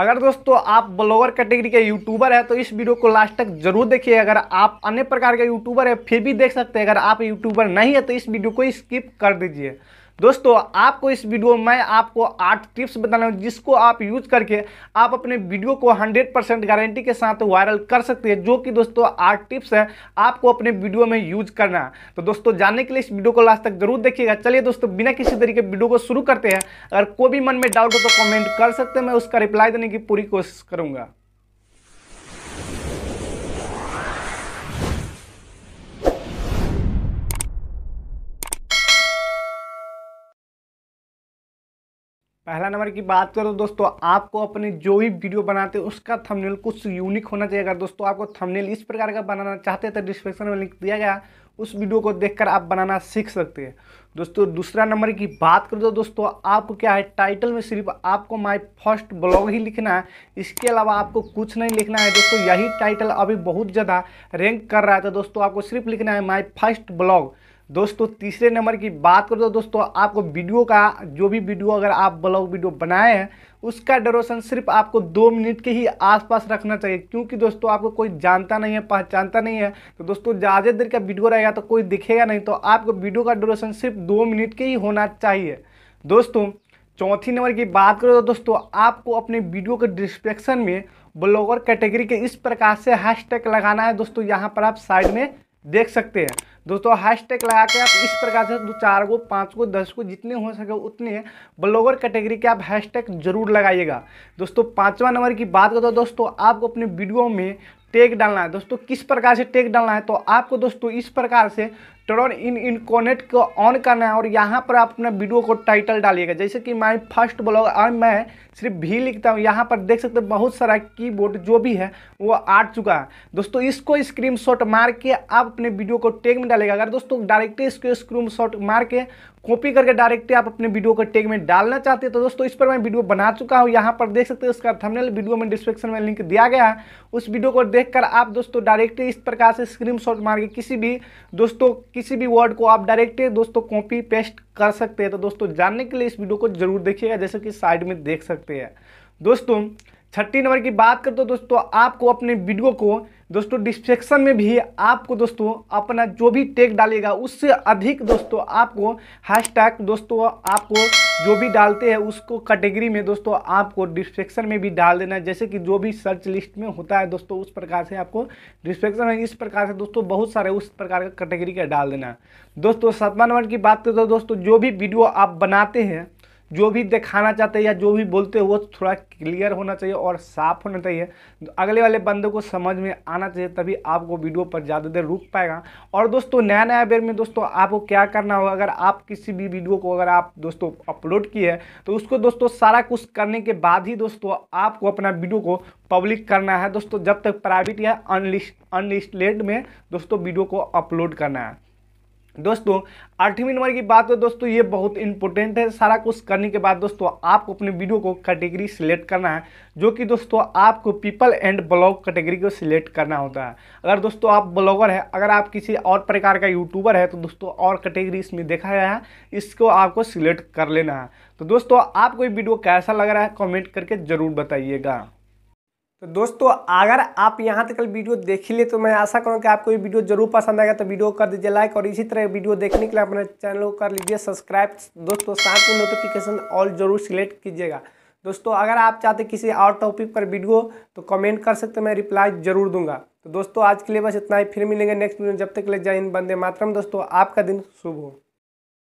अगर दोस्तों आप ब्लॉगर कैटेगरी के यूट्यूबर है तो इस वीडियो को लास्ट तक जरूर देखिए अगर आप अन्य प्रकार के यूट्यूबर है फिर भी देख सकते हैं अगर आप यूट्यूबर नहीं है तो इस वीडियो को स्किप कर दीजिए दोस्तों आपको इस वीडियो में आपको आठ टिप्स बताना जिसको आप यूज करके आप अपने वीडियो को 100 परसेंट गारंटी के साथ वायरल कर सकते हैं जो कि दोस्तों आठ टिप्स हैं आपको अपने वीडियो में यूज करना है तो दोस्तों जानने के लिए इस वीडियो को लास्ट तक जरूर देखिएगा चलिए दोस्तों बिना किसी तरीके वीडियो को शुरू करते हैं अगर कोई भी मन में डाउट हो तो कॉमेंट कर सकते हैं मैं उसका रिप्लाई देने की पूरी कोशिश करूँगा पहला नंबर की बात करो दोस्तों आपको अपने जो भी वीडियो बनाते हैं उसका थंबनेल कुछ यूनिक होना चाहिए अगर दोस्तों आपको थंबनेल इस प्रकार का बनाना चाहते हैं तो डिस्क्रिप्शन में लिंक दिया गया उस वीडियो को देखकर आप बनाना सीख सकते हैं दोस्तों दूसरा नंबर की बात करो तो दोस्तों आपको क्या है टाइटल में सिर्फ आपको माय फर्स्ट ब्लॉग ही लिखना है इसके अलावा आपको कुछ नहीं लिखना है दोस्तों यही टाइटल अभी बहुत ज़्यादा रैंक कर रहा है तो दोस्तों आपको सिर्फ लिखना है माय फर्स्ट ब्लॉग दोस्तों तीसरे नंबर की बात करो तो दोस्तों आपको वीडियो का जो भी वीडियो अगर आप ब्लॉग वीडियो बनाए हैं उसका ड्यूरेशन सिर्फ आपको दो मिनट के ही आसपास रखना चाहिए क्योंकि दोस्तों आपको कोई जानता नहीं है पहचानता नहीं है तो दोस्तों ज़्यादा देर का वीडियो रहेगा तो कोई दिखेगा नहीं तो आपको वीडियो का ड्यूरेशन सिर्फ दो मिनट के ही होना चाहिए दोस्तों चौथी नंबर की बात करो तो दोस्तों आपको अपने वीडियो के डिस्क्रिप्शन में ब्लॉगर कैटेगरी के इस प्रकार से हैशटैग लगाना है दोस्तों यहाँ पर आप साइड में देख सकते हैं दोस्तों हैशटैग लगा के आप इस प्रकार से दो चार को पाँच को दस को जितने हो सके उतने ब्लॉगर कैटेगरी के आप हैशटैग जरूर लगाइएगा दोस्तों पाँचवा नंबर की बात करो दोस्तों आपको अपने वीडियो में टेक डालना है दोस्तों किस प्रकार से टेक डालना है तो आपको दोस्तों इस प्रकार से टर्न इन इन कोनेट को ऑन करना है और यहाँ पर आप अपना वीडियो को टाइटल डालिएगा जैसे कि माई फर्स्ट ब्लॉग और मैं सिर्फ भी लिखता हूँ यहाँ पर देख सकते हैं बहुत सारा कीबोर्ड जो भी है वो आ चुका है दोस्तों इसको स्क्रीन शॉट मार के आप अपने वीडियो को टेग में डालेगा अगर दोस्तों डायरेक्टली इसको स्क्रीन शॉट मार के कॉपी करके डायरेक्टली आप अपने वीडियो को टैग में डालना चाहते हैं तो दोस्तों इस पर मैं वीडियो बना चुका हूँ यहाँ पर देख सकते हैं उसका थंबनेल वीडियो में डिस्क्रिप्शन में लिंक दिया गया है उस वीडियो को देखकर आप दोस्तों डायरेक्टली इस प्रकार से स्क्रीन मार के किसी भी दोस्तों किसी भी वर्ड को आप डायरेक्टली दोस्तों कॉपी पेस्ट कर सकते हैं तो दोस्तों जानने के लिए इस वीडियो को जरूर देखिएगा जैसे कि साइड में देख सकते हैं दोस्तों छठी नंबर की बात कर तो दोस्तों आपको अपने वीडियो को दोस्तों डिस्क्रिप्शन में भी आपको दोस्तों अपना जो भी टैग डालेगा उससे अधिक दोस्तों आपको हैशटैग दोस्तों आपको जो भी डालते हैं उसको कैटेगरी में दोस्तों आपको डिस्क्रिप्शन में भी डाल देना जैसे कि जो भी सर्च लिस्ट में होता है दोस्तों उस प्रकार से आपको डिस्क्रिप्शन में इस प्रकार से दोस्तों बहुत सारे उस प्रकार का कैटेगरी का डाल देना दोस्तों सतमा नंबर की बात करते हो दोस्तों जो भी वीडियो आप बनाते हैं जो भी दिखाना चाहते हैं या जो भी बोलते हो वो थोड़ा क्लियर होना चाहिए और साफ होना चाहिए अगले वाले बंदे को समझ में आना चाहिए तभी आपको वीडियो पर ज़्यादा देर रुक पाएगा और दोस्तों नया नया बेर में दोस्तों आपको क्या करना होगा अगर आप किसी भी वीडियो को अगर आप दोस्तों अपलोड किए हैं तो उसको दोस्तों सारा कुछ करने के बाद ही दोस्तों आपको अपना वीडियो को पब्लिक करना है दोस्तों जब तक प्राइवेट या अनलिस्ट अनलिस्टेड में दोस्तों वीडियो को अपलोड करना है दोस्तों आठवीं नंबर की बात है दोस्तों ये बहुत इंपॉर्टेंट है सारा कुछ करने के बाद दोस्तों आपको अपने वीडियो को कैटेगरी सिलेक्ट करना है जो कि दोस्तों आपको पीपल एंड ब्लॉग कैटेगरी को सिलेक्ट करना होता है अगर दोस्तों आप ब्लॉगर हैं अगर आप किसी और प्रकार का यूट्यूबर है तो दोस्तों और कैटेगरी इसमें देखा गया है इसको आपको सिलेक्ट कर लेना है तो दोस्तों आपको ये वीडियो कैसा लग रहा है कॉमेंट करके ज़रूर बताइएगा तो दोस्तों अगर आप यहाँ तक वीडियो देख ले तो मैं आशा करूँ कि आपको ये वीडियो जरूर पसंद आएगा तो वीडियो कर दीजिए लाइक और इसी तरह वीडियो देखने के लिए अपने चैनल को कर लीजिए सब्सक्राइब दोस्तों साथ में नोटिफिकेशन ऑल जरूर सिलेक्ट कीजिएगा दोस्तों अगर आप चाहते किसी और टॉपिक पर वीडियो तो कमेंट कर सकते मैं रिप्लाई जरूर दूंगा तो दोस्तों आज के लिए बस इतना ही फिर मिलेंगे नेक्स्ट वीडियो जब तक ले जाए इन बंदे मातरम दोस्तों आपका दिन शुभ हो